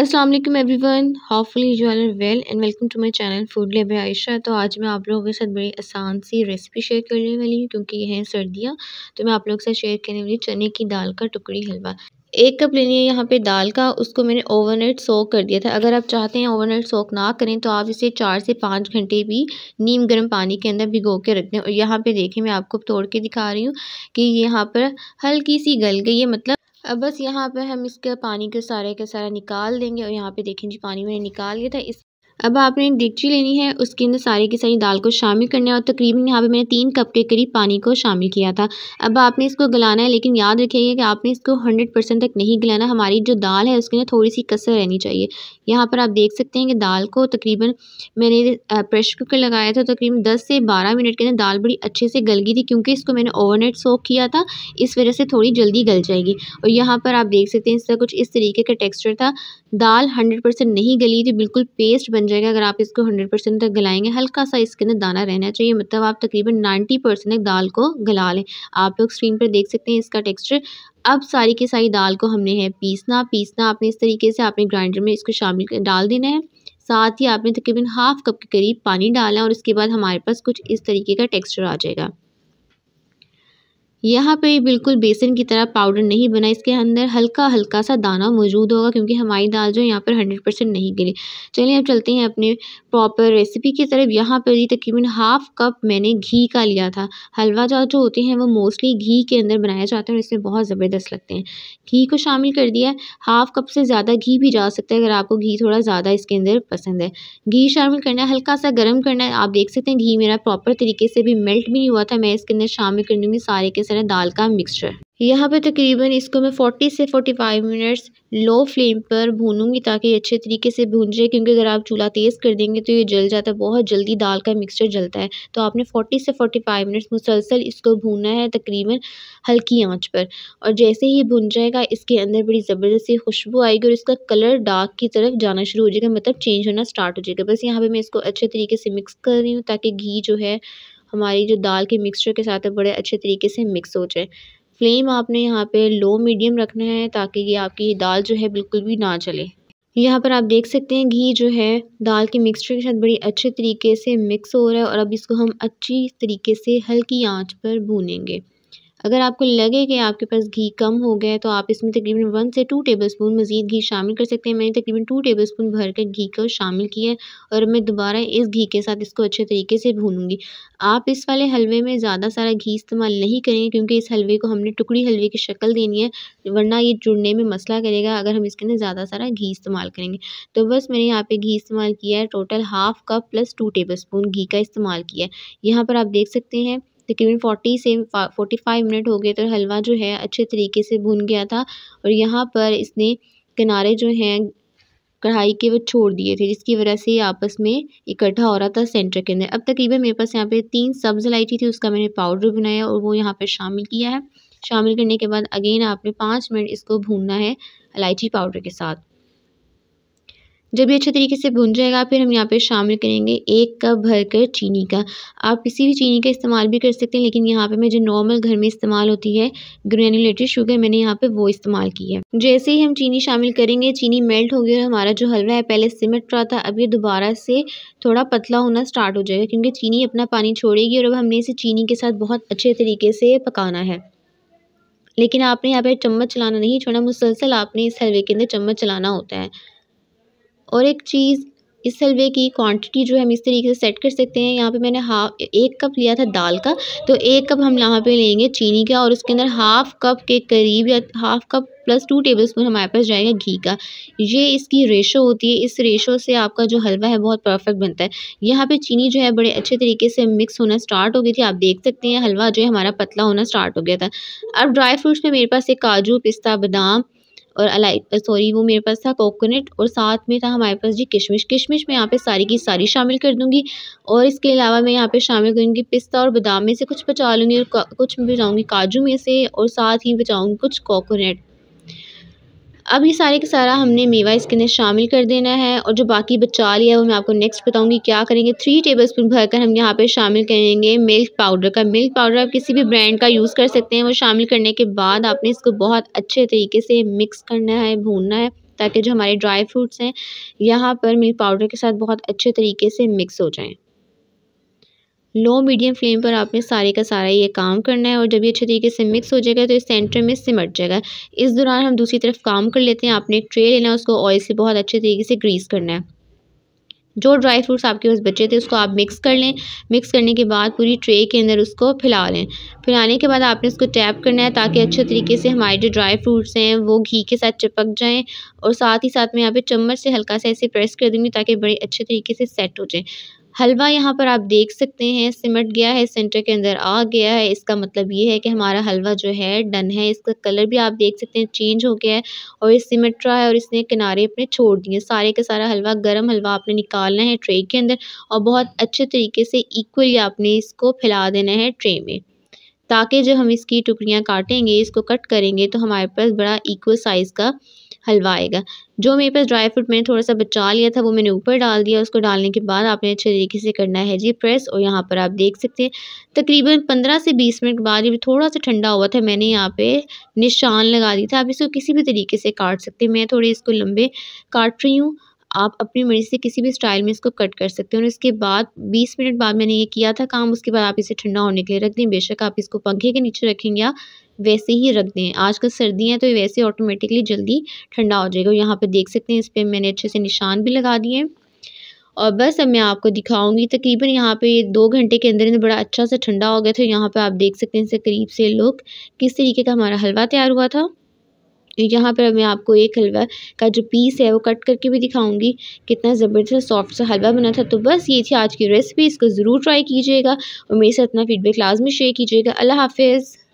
अस्सलाम वालेकुम everyone hopefully you are well and welcome to my channel food lab Ayesha तो आज मैं आप लोगों के साथ बड़ी आसान सी रेसिपी शेयर करने वाली हूँ क्योंकि ये है सर्दियाँ तो मैं आप लोगों के साथ शेयर करने वाली चने की दाल का टुकड़ी हलवा एक कप लेनी है यहाँ पे दाल का उसको मैंने ओवरनाइट सोक कर दिया था अगर आप चाहते हैं ओवरनाइट सोक ना करें तो आप इसे चार से पाँच घंटे भी नीम गर्म पानी के अंदर भिगो के रख दें और यहाँ पे देखें मैं आपको तोड़ के दिखा रही हूँ कि यहाँ पर हल्की सी गल गई है मतलब अब बस यहाँ पे हम इसके पानी के सारे के सारा निकाल देंगे और यहाँ पे देखें जी पानी मैंने निकाल लिया था इस अब आपने डिगची लेनी है उसके अंदर सारी की सारी दाल को शामिल करना है और तकरीबन यहाँ पे मैंने तीन कप के करीब पानी को शामिल किया था अब आपने इसको गलाना है लेकिन याद रखिएगा कि आपने इसको हंड्रेड परसेंट तक नहीं गलाना हमारी जो दाल है उसके अंदर थोड़ी सी कसर रहनी चाहिए यहाँ पर आप देख सकते हैं कि दाल को तकरीबन मैंने प्रेशर कुकर लगाया था तकरीबन दस से बारह मिनट के अंदर दाल बड़ी अच्छे से गल गई थी क्योंकि इसको मैंने ओवरनाइट सोक किया था इस वजह से थोड़ी जल्दी गल जाएगी और यहाँ पर आप देख सकते हैं इसका कुछ इस तरीके का टेक्स्चर था दाल हंड्रेड परसेंट नहीं गली थी बिल्कुल पेस्ट बन जाएगा अगर आप इसको हंड्रेड परसेंट तक गलाएंगे हल्का सा इसके अंदर दाना रहना चाहिए मतलब आप तकरीबन नाइन्टी परसेंट तक दाल को गला लें आप लोग स्क्रीन पर देख सकते हैं इसका टेक्सचर अब सारी की सारी दाल को हमने है पीसना पीसना आपने इस तरीके से आपने ग्राइंडर में इसको शामिल डाल देना है साथ ही आपने तकरीबन हाफ कप के करीब पानी डाला और उसके बाद हमारे पास कुछ इस तरीके का टेक्स्चर आ जाएगा यहाँ पे बिल्कुल बेसन की तरह पाउडर नहीं बना इसके अंदर हल्का हल्का सा दाना मौजूद होगा क्योंकि हमारी दाल जो है यहाँ पर हंड्रेड परसेंट नहीं गली चलिए अब चलते हैं अपने प्रॉपर रेसिपी की तरफ यहाँ पर जी तकरीबन हाफ़ कप मैंने घी का लिया था हलवा जो जो होते हैं वो मोस्टली घी के अंदर बनाया जाता है और इसमें बहुत ज़बरदस्त लगते हैं घी को शामिल कर दिया हाफ़ कप से ज़्यादा घी भी जा सकता है अगर आपको घी थोड़ा ज़्यादा इसके अंदर पसंद है घी शामिल करना है हल्का सा गर्म करना है आप देख सकते हैं घी मेरा प्रॉपर तरीके से भी मेल्ट भी नहीं हुआ था मैं इसके अंदर शामिल कर दूँगी सारे के सारे करें दाल का मिक्सचर यहाँ पे तकरीबन इसको मैं 40 से 45 मिनट्स लो फ्लेम पर भूनूंगी ताकि अच्छे तरीके से भून जाए क्योंकि अगर आप चूल्हा तेज़ कर देंगे तो ये जल जाता है बहुत जल्दी दाल का मिक्सचर जलता है तो आपने 40 से 45 मिनट्स मुसलसल इसको भूनना है तकरीबन हल्की आंच पर और जैसे ही भून जाएगा इसके अंदर बड़ी ज़बरदस्ती खुशबू आएगी और इसका कलर डार्क की तरफ जाना शुरू हो जाएगा मतलब चेंज होना स्टार्ट हो जाएगा बस यहाँ पर मैं इसको अच्छे तरीके से मिक्स कर रही हूँ ताकि घी जो है हमारी जो दाल के मिक्सचर के साथ बड़े अच्छे तरीके से मिक्स हो जाए फ्लेम आपने यहाँ पे लो मीडियम रखना है ताकि ये आपकी दाल जो है बिल्कुल भी ना चले यहाँ पर आप देख सकते हैं घी जो है दाल के मिक्सचर के साथ बड़ी अच्छे तरीके से मिक्स हो रहा है और अब इसको हम अच्छी तरीके से हल्की आँच पर भूनेंगे अगर आपको लगे कि आपके पास घी कम हो गया है तो आप इसमें तकरीबन वन से टू टेबल स्पून मज़ीद घी शामिल कर सकते हैं मैंने तकरीबन टू टेबल स्पून भर कर घी को शामिल किया है और मैं दोबारा इस घी के साथ इसको अच्छे तरीके से भूनूंगी आप इस वाले हलवे में ज़्यादा सारा घी इस्तेमाल नहीं करेंगे क्योंकि इस हलवे को हमने टुकड़ी हलवे की शक्ल देनी है वरना ये जुड़ने में मसला करेगा अगर हम इसके अंदर ज़्यादा सारा घी इस्तेमाल करेंगे तो बस मैंने यहाँ पे घी इस्तेमाल किया है total half cup plus two tablespoon घी का इस्तेमाल किया है यहाँ पर आप देख सकते हैं तकरीबन फोर्टी से फोर्टी फाइव मिनट हो गए तो हलवा जो है अच्छे तरीके से भुन गया था और यहाँ पर इसने किनारे जो हैं कढ़ाई के वो छोड़ दिए थे जिसकी वजह से आपस में इकट्ठा हो रहा था सेंटर के अंदर अब तकरीबन मेरे पास यहाँ पे तीन सब्ज़ इलायची थी उसका मैंने पाउडर बनाया और वो यहाँ पर शामिल किया है शामिल करने के बाद अगेन आपने पाँच मिनट इसको भूनना है इलायची पाउडर के साथ जब ये अच्छे तरीके से भुन जाएगा फिर हम यहाँ पे शामिल करेंगे एक कप भर कर चीनी का आप किसी भी चीनी का इस्तेमाल भी कर सकते हैं लेकिन यहाँ पे मैं जो नॉर्मल घर में इस्तेमाल होती है ग्रेनुलेटेड शुगर मैंने यहाँ पे वो इस्तेमाल की है जैसे ही हम चीनी शामिल करेंगे चीनी मेल्ट होगी और हमारा जो हलवा है पहले सिमट रहा था अब ये दोबारा से थोड़ा पतला होना स्टार्ट हो जाएगा क्योंकि चीनी अपना पानी छोड़ेगी और अब हमने इसे चीनी के साथ बहुत अच्छे तरीके से पकाना है लेकिन आपने यहाँ पे चम्मच चलाना नहीं छोड़ा मुसलसल आपने इस हलवे के अंदर चम्मच चलाना होता है और एक चीज़ इस हलवे की क्वांटिटी जो है हम इस तरीके से सेट कर सकते हैं यहाँ पे मैंने हाफ एक कप लिया था दाल का तो एक कप हम यहाँ पे लेंगे चीनी का और उसके अंदर हाफ कप के करीब या half cup plus two tablespoon हमारे पास जाएगा घी का ये इसकी रेशो होती है इस रेशो से आपका जो हलवा है बहुत परफेक्ट बनता है यहाँ पे चीनी जो है बड़े अच्छे तरीके से मिक्स होना स्टार्ट हो गई थी आप देख सकते हैं हलवा जो है हमारा पतला होना स्टार्ट हो गया था अब ड्राई फ्रूट्स में मेरे पास एक काजू पिस्ता बादाम और अलाई सॉरी वो मेरे पास था कोकोनट और साथ में था हमारे पास जी किशमिश किशमिश मैं यहाँ पे सारी की सारी शामिल कर दूँगी और इसके अलावा मैं यहाँ पे शामिल करूँगी पिस्ता और बादाम में से कुछ बचा लूँगी और कुछ बचाऊँगी काजू में से और साथ ही बचाऊँगी कुछ कोकोनट अब ये सारे का सारा हमने मेवा इसके अंदर शामिल कर देना है और जो बाकी बचा लिया है वो मैं आपको नेक्स्ट बताऊंगी क्या करेंगे थ्री टेबल स्पून भरकर हम यहाँ पर शामिल करेंगे मिल्क पाउडर का मिल्क पाउडर आप किसी भी ब्रांड का यूज़ कर सकते हैं वो शामिल करने के बाद आपने इसको बहुत अच्छे तरीके से मिक्स करना है भूनना है ताकि जो हमारे ड्राई फ्रूट्स हैं यहाँ पर मिल्क पाउडर के साथ बहुत अच्छे तरीके से मिक्स हो जाएँ लो मीडियम फ्लेम पर आपने सारे का सारा ये काम करना है और जब ये अच्छे तरीके से मिक्स हो जाएगा तो ये सेंटर में सिमट जाएगा इस दौरान हम दूसरी तरफ काम कर लेते हैं आपने एक ट्रे लेना है उसको ऑयल से बहुत अच्छे तरीके से ग्रीस करना है जो ड्राई फ्रूट्स आपके पास बचे थे उसको आप मिक्स कर लें मिक्स करने के बाद पूरी ट्रे के अंदर उसको फैला लें फैलाने के बाद आपने उसको टैप करना है ताकि अच्छे तरीके से हमारे जो ड्राई फ्रूट्स हैं वो घी के साथ चिपक जाएं और साथ ही साथ मैं यहाँ पे चम्मच से हल्का सा ऐसे प्रेस कर दूँगी ताकि बड़े अच्छे तरीके से सेट हो जाएँ हलवा यहाँ पर आप देख सकते हैं सिमट गया है सेंटर के अंदर आ गया है इसका मतलब ये है कि हमारा हलवा जो है डन है इसका कलर भी आप देख सकते हैं चेंज हो गया है और ये सिमट रहा है और इसने किनारे अपने छोड़ दिए सारे का सारा हलवा गर्म हलवा आपने निकालना है ट्रे के अंदर और बहुत अच्छे तरीके से इक्वली आपने इसको फैला देना है ट्रे में ताकि जब हम इसकी टुकड़ियाँ काटेंगे इसको कट करेंगे तो हमारे पास बड़ा इक्वल साइज़ का हलवा आएगा जो मेरे पास ड्राई फ्रूट मैंने थोड़ा सा बचा लिया था वो मैंने ऊपर डाल दिया उसको डालने के बाद आपने अच्छे तरीके से करना है जी प्रेस और यहाँ पर आप देख सकते हैं तकरीबन पंद्रह से बीस मिनट बाद ये थोड़ा सा ठंडा हुआ था मैंने यहाँ पे निशान लगा दी था आप इसको किसी भी तरीके से काट सकते हैं मैं थोड़े इसको लंबे काट रही हूँ आप अपनी मर्ज़ी से किसी भी स्टाइल में इसको कट कर सकते हैं और इसके बाद 20 मिनट बाद मैंने ये किया था काम उसके बाद आप इसे ठंडा होने के लिए रख दें बेशक आप इसको पंखे के नीचे रखेंगे या वैसे ही रख दें आज कल सर्दी है तो वैसे ऑटोमेटिकली जल्दी ठंडा हो जाएगा यहाँ पर देख सकते हैं इस पर मैंने अच्छे से निशान भी लगा दिए हैं और बस अब मैं आपको दिखाऊंगी तकरीबन यहाँ पे ये दो घंटे के अंदर बड़ा अच्छा सा ठंडा हो गया था यहाँ पे आप देख सकते हैं इसे करीब से लोग किस तरीके का हमारा हलवा तैयार हुआ था यहाँ पर मैं आपको एक हलवा का जो पीस है वो कट करके भी दिखाऊंगी कितना ज़बरदस्त सॉफ्ट सा हलवा बना था तो बस ये थी आज की रेसिपी इसको ज़रूर ट्राई कीजिएगा और मेरे साथ अपना फीडबैक लाजमी शेयर कीजिएगा अल्लाह हाफिज़